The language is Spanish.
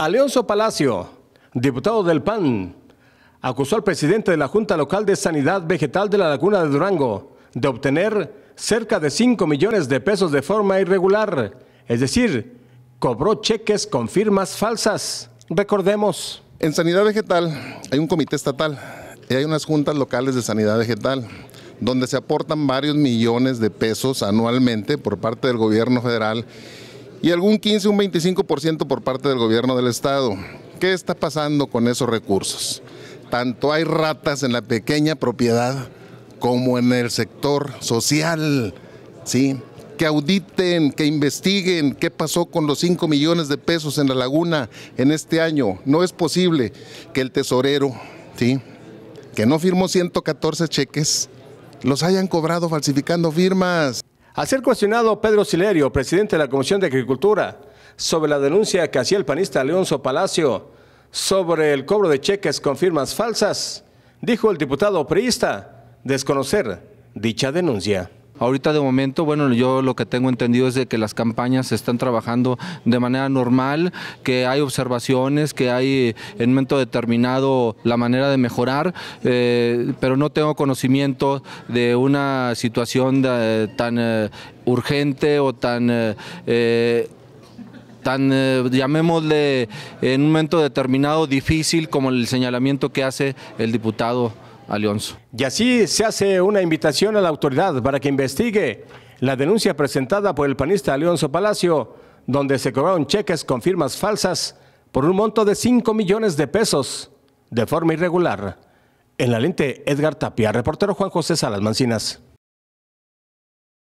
Alonso Palacio, diputado del PAN, acusó al presidente de la Junta Local de Sanidad Vegetal de la Laguna de Durango de obtener cerca de 5 millones de pesos de forma irregular, es decir, cobró cheques con firmas falsas. Recordemos. En Sanidad Vegetal hay un comité estatal y hay unas juntas locales de Sanidad Vegetal donde se aportan varios millones de pesos anualmente por parte del gobierno federal y algún 15, un 25% por parte del gobierno del Estado. ¿Qué está pasando con esos recursos? Tanto hay ratas en la pequeña propiedad como en el sector social, ¿sí? que auditen, que investiguen qué pasó con los 5 millones de pesos en la laguna en este año. No es posible que el tesorero, ¿sí? que no firmó 114 cheques, los hayan cobrado falsificando firmas. Al ser cuestionado Pedro Silerio, presidente de la Comisión de Agricultura, sobre la denuncia que hacía el panista Leonzo Palacio sobre el cobro de cheques con firmas falsas, dijo el diputado priista desconocer dicha denuncia. Ahorita de momento, bueno, yo lo que tengo entendido es de que las campañas se están trabajando de manera normal, que hay observaciones, que hay eh, en un momento determinado la manera de mejorar, eh, pero no tengo conocimiento de una situación eh, tan urgente o tan... tan, llamémosle, en un momento determinado difícil como el señalamiento que hace el diputado. Alonso. Y así se hace una invitación a la autoridad para que investigue la denuncia presentada por el panista Alonso Palacio, donde se cobraron cheques con firmas falsas por un monto de 5 millones de pesos de forma irregular. En la lente, Edgar Tapia, reportero Juan José Salas Mancinas.